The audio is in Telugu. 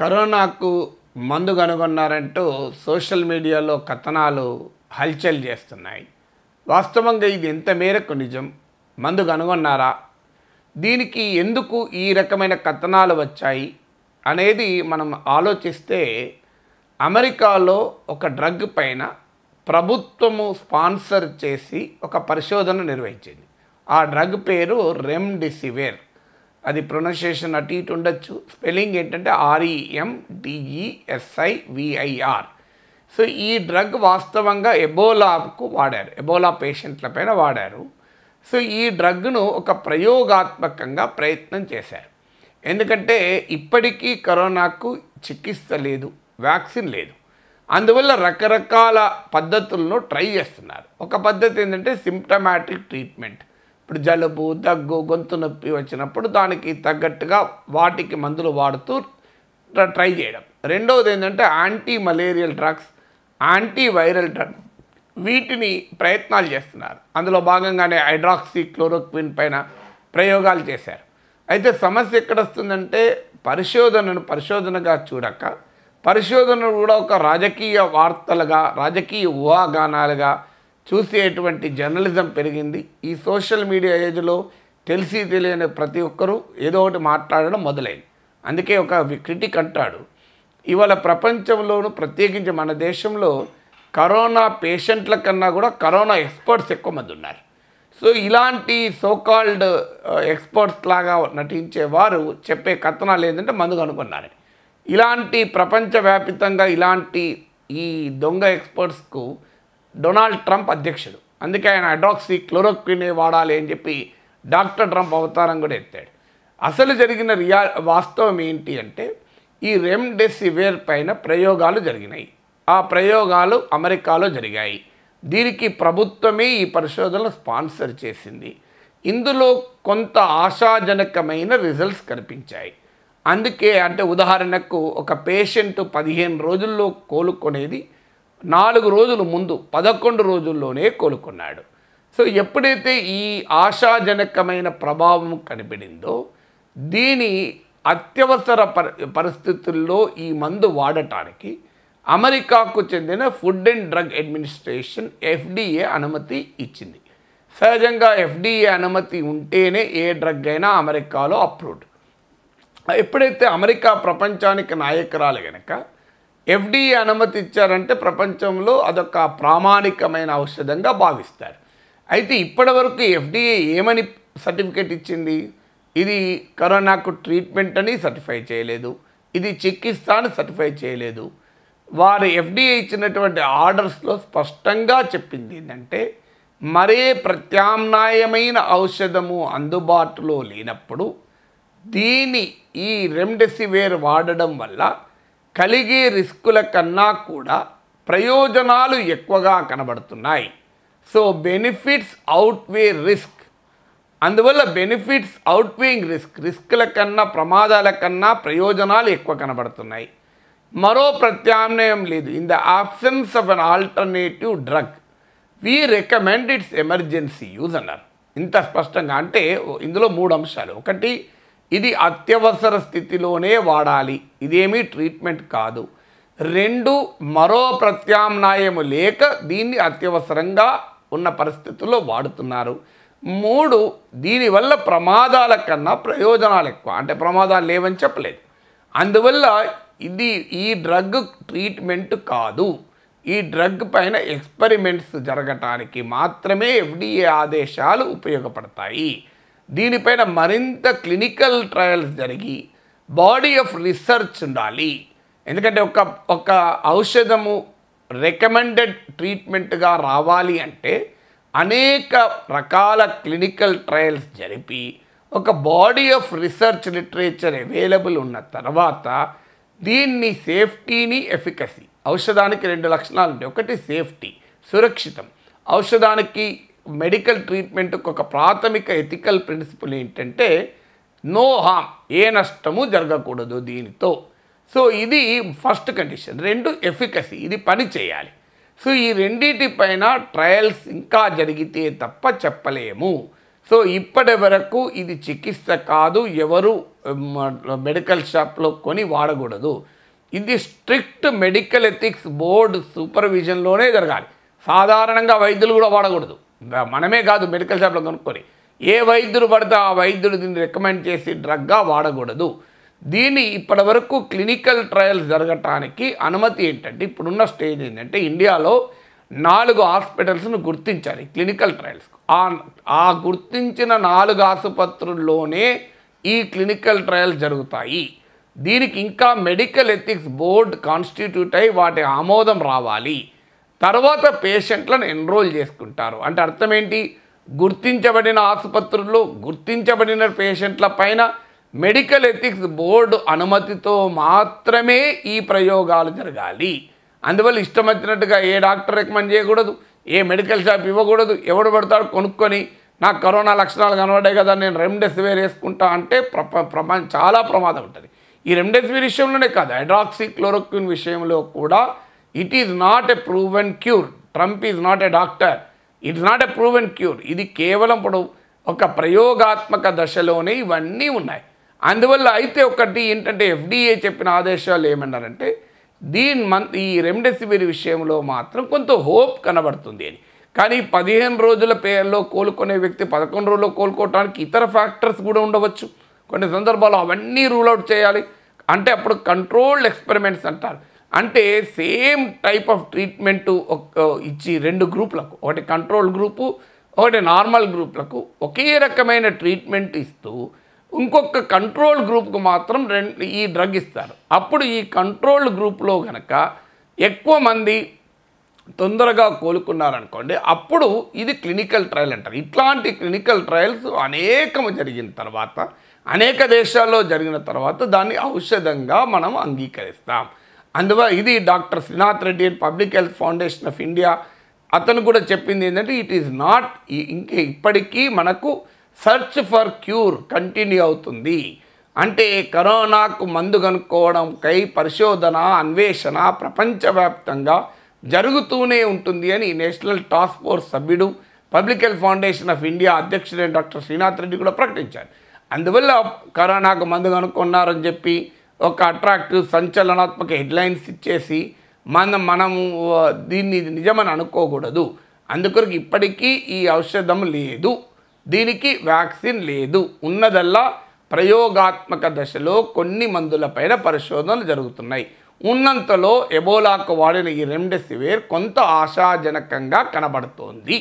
కరోనాకు మందు కనుగొన్నారంటూ సోషల్ మీడియాలో కథనాలు హల్చల్ చేస్తున్నాయి వాస్తవంగా ఇది ఎంత మేరకు నిజం మందు కనుగొన్నారా దీనికి ఎందుకు ఈ రకమైన కథనాలు వచ్చాయి అనేది మనం ఆలోచిస్తే అమెరికాలో ఒక డ్రగ్ పైన ప్రభుత్వము స్పాన్సర్ చేసి ఒక పరిశోధన నిర్వహించింది ఆ డ్రగ్ పేరు రెమ్డెసివేర్ అది ప్రొనౌన్సియేషన్ అటు ఇటు ఉండొచ్చు స్పెల్లింగ్ ఏంటంటే ఆర్ఈఎం డిఈఎస్ఐ విఐఆర్ సో ఈ డ్రగ్ వాస్తవంగా ఎబోలాకు వాడారు ఎబోలా పేషెంట్ల పైన వాడారు సో ఈ డ్రగ్ను ఒక ప్రయోగాత్మకంగా ప్రయత్నం చేశారు ఎందుకంటే ఇప్పటికీ కరోనాకు చికిత్స లేదు వ్యాక్సిన్ లేదు అందువల్ల రకరకాల పద్ధతులను ట్రై చేస్తున్నారు ఒక పద్ధతి ఏంటంటే సిమ్టమాటిక్ ట్రీట్మెంట్ ఇప్పుడు జలుబు దగ్గు గొంతు నొప్పి వచ్చినప్పుడు దానికి తగ్గట్టుగా వాటికి మందులు వాడుతూ ట్రై చేయడం రెండవది ఏంటంటే anti malarial drugs anti viral drugs వీటిని ప్రయత్నాలు చేస్తున్నారు అందులో భాగంగానే హైడ్రాక్సీ క్లోరోక్విన్ పైన ప్రయోగాలు చేశారు అయితే సమస్య ఎక్కడ వస్తుందంటే పరిశోధనను పరిశోధనగా చూడక పరిశోధన కూడా ఒక రాజకీయ వార్తలుగా రాజకీయ ఊహాగానాలుగా చూసేటువంటి జర్నలిజం పెరిగింది ఈ సోషల్ మీడియా ఏజ్లో తెలిసి తెలియని ప్రతి ఒక్కరూ ఏదో ఒకటి మాట్లాడడం మొదలైంది అందుకే ఒక క్రిటిక్ అంటాడు ఇవాళ ప్రపంచంలోనూ ప్రత్యేకించి మన దేశంలో కరోనా పేషెంట్ల కన్నా కూడా కరోనా ఎక్స్పర్ట్స్ ఎక్కువ మంది ఉన్నారు సో ఇలాంటి సోకాల్డ్ ఎక్స్పర్ట్స్ లాగా నటించే వారు చెప్పే కథనాలు ఏంటంటే మందు కనుక్కున్నారు ఇలాంటి ప్రపంచవ్యాప్తంగా ఇలాంటి ఈ దొంగ ఎక్స్పర్ట్స్కు డొనాల్డ్ ట్రంప్ అధ్యక్షుడు అందుకే ఆయన అడాక్సీ క్లోరోక్విన్ వాడాలి అని చెప్పి డాక్టర్ ట్రంప్ అవతారం కూడా ఎత్తాడు అసలు జరిగిన రియా వాస్తవం ఏంటి అంటే ఈ రెమ్డెసివిర్ పైన ప్రయోగాలు జరిగినాయి ఆ ప్రయోగాలు అమెరికాలో జరిగాయి దీనికి ప్రభుత్వమే ఈ పరిశోధనలు స్పాన్సర్ చేసింది ఇందులో కొంత ఆశాజనకమైన రిజల్ట్స్ కనిపించాయి అందుకే అంటే ఉదాహరణకు ఒక పేషెంట్ పదిహేను రోజుల్లో కోలుకునేది నాలుగు రోజుల ముందు పదకొండు రోజుల్లోనే కోలుకున్నాడు సో ఎప్పుడైతే ఈ ఆశాజనకమైన ప్రభావం కనిపడిందో దీని అత్యవసర పరిస్థితుల్లో ఈ మందు వాడటానికి అమెరికాకు చెందిన food and drug administration F D A అనుమతి ఇచ్చింది సహజంగా ఎఫ్డిఏ అనుమతి ఉంటేనే ఏ డ్రగ్ అయినా అమెరికాలో అప్రూవ్డ్ ఎప్పుడైతే అమెరికా ప్రపంచానికి నాయకురాలు కనుక ఎఫ్డీఏ అనుమతి ఇచ్చారంటే ప్రపంచంలో అదొక ప్రామాణికమైన ఔషధంగా భావిస్తారు అయితే ఇప్పటి వరకు ఎఫ్డీఏ ఏమని సర్టిఫికేట్ ఇచ్చింది ఇది కరోనాకు ట్రీట్మెంట్ అని సర్టిఫై చేయలేదు ఇది చికిత్స అని సర్టిఫై చేయలేదు వారు ఎఫ్డిఏ ఇచ్చినటువంటి ఆర్డర్స్లో స్పష్టంగా చెప్పింది ఏంటంటే మరే ప్రత్యామ్నాయమైన ఔషధము అందుబాటులో లేనప్పుడు దీని ఈ రెమ్డెసివేర్ వాడడం వల్ల కలిగే రిస్కుల కన్నా కూడా ప్రయోజనాలు ఎక్కువగా కనబడుతున్నాయి సో బెనిఫిట్స్ అవుట్వే రిస్క్ అందువల్ల బెనిఫిట్స్ అవుట్వేయింగ్ రిస్క్ రిస్క్ల కన్నా ప్రమాదాల కన్నా ప్రయోజనాలు ఎక్కువ కనబడుతున్నాయి మరో ప్రత్యామ్నాయం లేదు in the absence of an alternative drug we recommend its emergency use అన్నారు ఇంత స్పష్టంగా అంటే ఇందులో మూడు అంశాలు ఒకటి ఇది అత్యవసర స్థితిలోనే వాడాలి ఇదేమీ ట్రీట్మెంట్ కాదు రెండు మరో ప్రత్యామ్నాయం లేక దీన్ని అత్యవసరంగా ఉన్న పరిస్థితుల్లో వాడుతున్నారు మూడు దీనివల్ల ప్రమాదాల కన్నా ప్రయోజనాలు ఎక్కువ అంటే ప్రమాదాలు లేవని చెప్పలేదు అందువల్ల ఇది ఈ డ్రగ్ ట్రీట్మెంట్ కాదు ఈ డ్రగ్ పైన ఎక్స్పెరిమెంట్స్ జరగటానికి మాత్రమే ఎఫ్డీఏ ఆదేశాలు ఉపయోగపడతాయి దీనిపైన మరింత క్లినికల్ ట్రయల్స్ జరిగి బాడీ ఆఫ్ రీసెర్చ్ ఉండాలి ఎందుకంటే ఒక ఒక ఔషధము రికమెండెడ్ ట్రీట్మెంట్గా రావాలి అంటే అనేక రకాల క్లినికల్ ట్రయల్స్ జరిపి ఒక body of research literature available ఉన్న తర్వాత దీన్ని సేఫ్టీని ఎఫికసీ ఔషధానికి రెండు లక్షణాలు ఉంటాయి ఒకటి సేఫ్టీ సురక్షితం ఔషధానికి మెడికల్ ట్రీట్మెంట్కి ఒక ప్రాథమిక ఎథికల్ ప్రిన్సిపల్ ఏంటంటే నో హామ్ ఏ నష్టము జరగకూడదు దీనితో సో ఇది ఫస్ట్ కండిషన్ రెండు ఎఫికసీ ఇది పని చేయాలి సో ఈ రెండింటి పైన ట్రయల్స్ ఇంకా జరిగితే తప్ప చెప్పలేము సో ఇప్పటి వరకు ఇది చికిత్స కాదు ఎవరు మెడికల్ షాప్లో కొని వాడకూడదు ఇది స్ట్రిక్ట్ మెడికల్ ఎథిక్స్ బోర్డు సూపర్విజన్లోనే జరగాలి సాధారణంగా వైద్యులు కూడా వాడకూడదు మనమే కాదు మెడికల్ షాప్లో కొనుక్కొని ఏ వైద్యుడు పడితే ఆ వైద్యుడు దీన్ని రికమెండ్ చేసి డ్రగ్గా వాడకూడదు దీన్ని ఇప్పటి వరకు క్లినికల్ ట్రయల్స్ జరగటానికి అనుమతి ఏంటంటే ఇప్పుడున్న స్టేజ్ ఏంటంటే ఇండియాలో నాలుగు హాస్పిటల్స్ను గుర్తించాలి క్లినికల్ ట్రయల్స్ ఆ గుర్తించిన నాలుగు ఆసుపత్రుల్లోనే ఈ క్లినికల్ ట్రయల్స్ జరుగుతాయి దీనికి ఇంకా మెడికల్ ఎథిక్స్ బోర్డ్ కాన్స్టిట్యూట్ అయి వాటి ఆమోదం రావాలి తర్వాత పేషెంట్లను ఎన్రోల్ చేసుకుంటారు అంటే అర్థం ఏంటి గుర్తించబడిన ఆసుపత్రుల్లో గుర్తించబడిన పేషెంట్ల పైన మెడికల్ ఎథిక్స్ బోర్డు అనుమతితో మాత్రమే ఈ ప్రయోగాలు జరగాలి అందువల్ల ఇష్టం వచ్చినట్టుగా ఏ డాక్టర్ రికమెండ్ చేయకూడదు ఏ మెడికల్ షాప్ ఇవ్వకూడదు ఎవడు పడతాడు కొనుక్కొని నాకు కరోనా లక్షణాలు కనబడే కదా నేను రెమ్డెసివిర్ వేసుకుంటా అంటే ప్రమా చాలా ప్రమాదం ఉంటుంది ఈ రెమ్డెసివిర్ విషయంలోనే కాదు హైడ్రాక్సిక్లోరోక్విన్ క్లోరోక్విన్ విషయంలో కూడా it is not a proven cure Trump is not a doctor it is not a proven cure ఇది కేవలం ఇప్పుడు ఒక ప్రయోగాత్మక దశలోనే ఇవన్నీ ఉన్నాయి అందువల్ల అయితే ఒకటి ఏంటంటే ఎఫ్డీఏ చెప్పిన ఆదేశాలు ఏమన్నారంటే దీని మన్ ఈ రెమ్డెసివిర్ విషయంలో మాత్రం కొంత హోప్ కనబడుతుంది అని కానీ పదిహేను రోజుల పేర్లో కోలుకునే వ్యక్తి పదకొండు రోజుల్లో కోలుకోవటానికి ఇతర ఫ్యాక్టర్స్ కూడా ఉండవచ్చు కొన్ని సందర్భాల్లో అవన్నీ రూల్ అవుట్ చేయాలి అంటే అప్పుడు కంట్రోల్డ్ ఎక్స్పెరిమెంట్స్ అంటారు అంటే సేమ్ టైప్ ఆఫ్ ట్రీట్మెంటు ఇచ్చి రెండు గ్రూపులకు ఒకటి కంట్రోల్ గ్రూపు ఒకటి నార్మల్ గ్రూపులకు ఒకే రకమైన ట్రీట్మెంట్ ఇస్తూ ఇంకొక కంట్రోల్ గ్రూప్కు మాత్రం రెండు ఈ డ్రగ్ ఇస్తారు అప్పుడు ఈ కంట్రోల్ గ్రూప్లో కనుక ఎక్కువ మంది తొందరగా కోలుకున్నారనుకోండి అప్పుడు ఇది క్లినికల్ ట్రయల్ అంటారు ఇట్లాంటి క్లినికల్ ట్రయల్స్ అనేకము జరిగిన తర్వాత అనేక దేశాల్లో జరిగిన తర్వాత దాన్ని ఔషధంగా మనం అంగీకరిస్తాం అందువల్ల ఇది doctor Srinath Reddy and public health foundation of India అతను కూడా చెప్పింది ఏంటంటే ఇట్ ఈస్ నాట్ ఇంకే ఇప్పటికీ మనకు సెర్చ్ ఫర్ క్యూర్ కంటిన్యూ అవుతుంది అంటే కరోనాకు మందు కనుక్కోవడంకై పరిశోధన అన్వేషణ ప్రపంచవ్యాప్తంగా జరుగుతూనే ఉంటుంది అని నేషనల్ టాస్క్ ఫోర్స్ సభ్యుడు public health foundation of India అధ్యక్షుడైన డాక్టర్ శ్రీనాథ్ రెడ్డి కూడా ప్రకటించారు అందువల్ల కరోనాకు మందు కనుక్కున్నారని చెప్పి ఒక అట్రాక్టివ్ సంచలనాత్మక హెడ్లైన్స్ ఇచ్చేసి మన మనము దీన్ని నిజమని అనుకోకూడదు అందుకొరకు ఇప్పటికీ ఈ ఔషధం లేదు దీనికి వ్యాక్సిన్ లేదు ఉన్నదల్లా ప్రయోగాత్మక దశలో కొన్ని మందులపైన పరిశోధనలు జరుగుతున్నాయి ఉన్నంతలో ఎబోలాకు వాడిన ఈ రెమ్డెసివిర్ కొంత ఆశాజనకంగా కనబడుతోంది